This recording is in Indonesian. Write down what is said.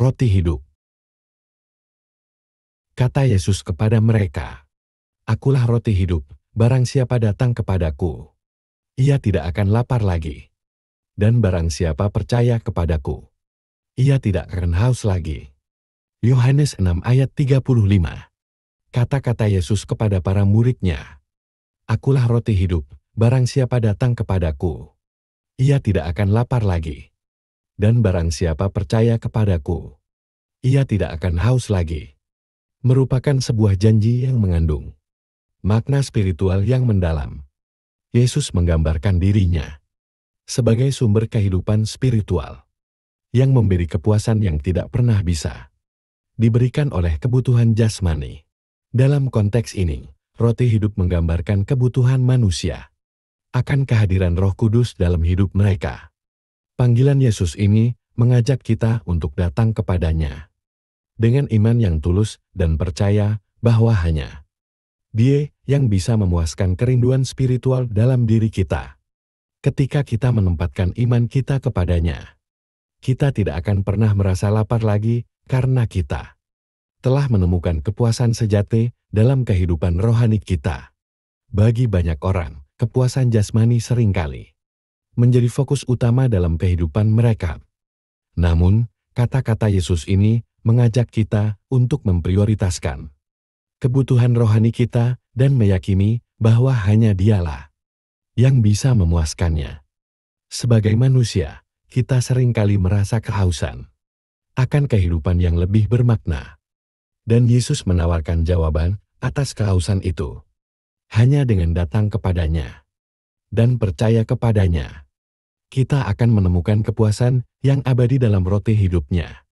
roti hidup. Kata Yesus kepada mereka, Akulah roti hidup, barang siapa datang kepadaku, ia tidak akan lapar lagi. Dan barang siapa percaya kepadaku, ia tidak akan haus lagi. Yohanes 6 ayat 35 Kata-kata Yesus kepada para muridnya, Akulah roti hidup, barang siapa datang kepadaku, ia tidak akan lapar lagi dan barang siapa percaya kepadaku, ia tidak akan haus lagi. Merupakan sebuah janji yang mengandung makna spiritual yang mendalam. Yesus menggambarkan dirinya sebagai sumber kehidupan spiritual yang memberi kepuasan yang tidak pernah bisa diberikan oleh kebutuhan jasmani. Dalam konteks ini, roti hidup menggambarkan kebutuhan manusia akan kehadiran Roh Kudus dalam hidup mereka. Panggilan Yesus ini mengajak kita untuk datang kepadanya dengan iman yang tulus dan percaya bahwa hanya Dia yang bisa memuaskan kerinduan spiritual dalam diri kita. Ketika kita menempatkan iman kita kepadanya, kita tidak akan pernah merasa lapar lagi karena kita telah menemukan kepuasan sejati dalam kehidupan rohani kita. Bagi banyak orang, kepuasan jasmani seringkali menjadi fokus utama dalam kehidupan mereka. Namun, kata-kata Yesus ini mengajak kita untuk memprioritaskan kebutuhan rohani kita dan meyakini bahwa hanya Dialah yang bisa memuaskannya. Sebagai manusia, kita seringkali merasa kehausan akan kehidupan yang lebih bermakna. Dan Yesus menawarkan jawaban atas kehausan itu hanya dengan datang kepadanya dan percaya kepadanya. Kita akan menemukan kepuasan yang abadi dalam roti hidupnya.